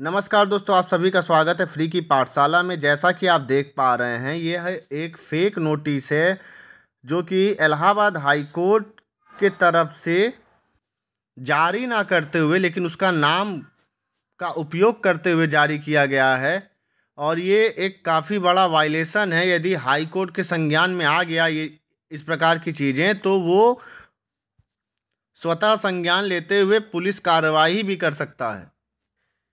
नमस्कार दोस्तों आप सभी का स्वागत है फ्री की पाठशाला में जैसा कि आप देख पा रहे हैं ये है एक फेक नोटिस है जो कि इलाहाबाद हाई कोर्ट के तरफ से जारी ना करते हुए लेकिन उसका नाम का उपयोग करते हुए जारी किया गया है और ये एक काफ़ी बड़ा वायलेशन है यदि हाई कोर्ट के संज्ञान में आ गया ये इस प्रकार की चीज़ें तो वो स्वतः संज्ञान लेते हुए पुलिस कार्रवाई भी कर सकता है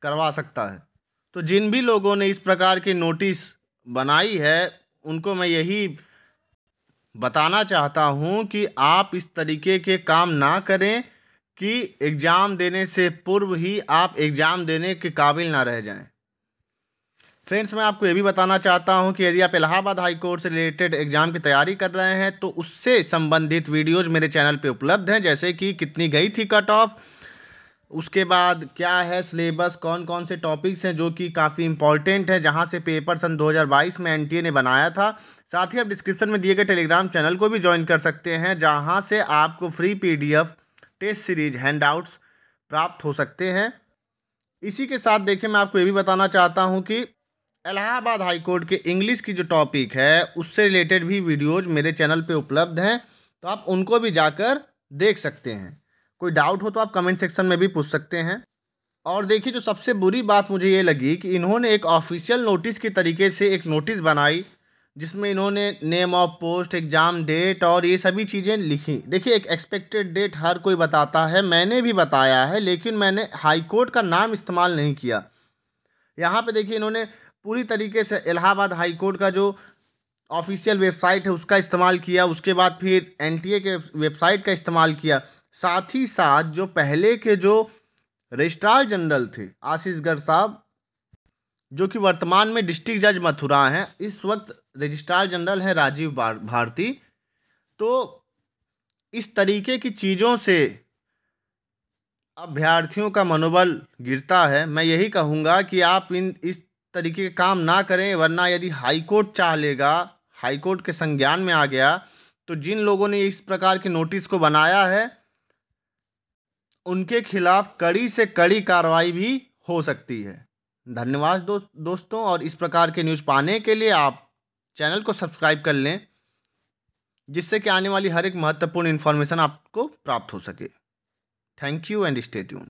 करवा सकता है तो जिन भी लोगों ने इस प्रकार की नोटिस बनाई है उनको मैं यही बताना चाहता हूँ कि आप इस तरीके के काम ना करें कि एग्ज़ाम देने से पूर्व ही आप एग्ज़ाम देने के काबिल ना रह जाएं। फ्रेंड्स मैं आपको ये भी बताना चाहता हूँ कि यदि आप इलाहाबाद हाई कोर्ट से रिलेटेड एग्ज़ाम की तैयारी कर रहे हैं तो उससे संबंधित वीडियोज़ मेरे चैनल पे उपलब्ध हैं जैसे कि कितनी गई थी कट ऑफ उसके बाद क्या है सिलेबस कौन कौन से टॉपिक्स हैं जो कि काफ़ी इंपॉर्टेंट है जहाँ से पेपर सन 2022 में एनटीए ने बनाया था साथ ही आप डिस्क्रिप्शन में दिए गए टेलीग्राम चैनल को भी ज्वाइन कर सकते हैं जहाँ से आपको free PDF test series handouts प्राप्त हो सकते हैं इसी के साथ देखिए मैं आपको ये भी बताना चाहता हूँ कि इलाहाबाद हाईकोर्ट के इंग्लिश की जो टॉपिक है उससे रिलेटेड भी वीडियोज़ मेरे चैनल पर उपलब्ध हैं तो आप उनको भी जाकर देख सकते हैं कोई डाउट हो तो आप कमेंट सेक्शन में भी पूछ सकते हैं और देखिए जो सबसे बुरी बात मुझे ये लगी कि इन्होंने एक ऑफिशियल नोटिस के तरीके से एक नोटिस बनाई जिसमें इन्होंने name of post exam date और ये सभी चीज़ें लिखी देखिए एक एक्सपेक्टेड डेट हर कोई बताता है मैंने भी बताया है लेकिन मैंने हाई कोर्ट का नाम इस्तेमाल नहीं किया यहाँ पे देखिए इन्होंने पूरी तरीके से इलाहाबाद हाई कोर्ट का जो ऑफिशियल वेबसाइट है उसका इस्तेमाल किया उसके बाद फिर एन के वेबसाइट का इस्तेमाल किया साथ ही साथ जो पहले के जो रजिस्ट्रार जनरल थे आशीष गढ़ साहब जो कि वर्तमान में डिस्ट्रिक्ट जज मथुरा हैं इस वक्त रजिस्ट्रार जनरल हैं राजीव भारती तो इस तरीके की चीज़ों से अभ्यर्थियों का मनोबल गिरता है मैं यही कहूँगा कि आप इन इस तरीके के काम ना करें वरना यदि हाईकोर्ट चाह लेगा हाईकोर्ट के संज्ञान में आ गया तो जिन लोगों ने इस प्रकार के नोटिस को बनाया है उनके खिलाफ कड़ी से कड़ी कार्रवाई भी हो सकती है धन्यवाद दो, दोस्तों और इस प्रकार के न्यूज़ पाने के लिए आप चैनल को सब्सक्राइब कर लें जिससे कि आने वाली हर एक महत्वपूर्ण इन्फॉर्मेशन आपको प्राप्त हो सके thank you and stay tune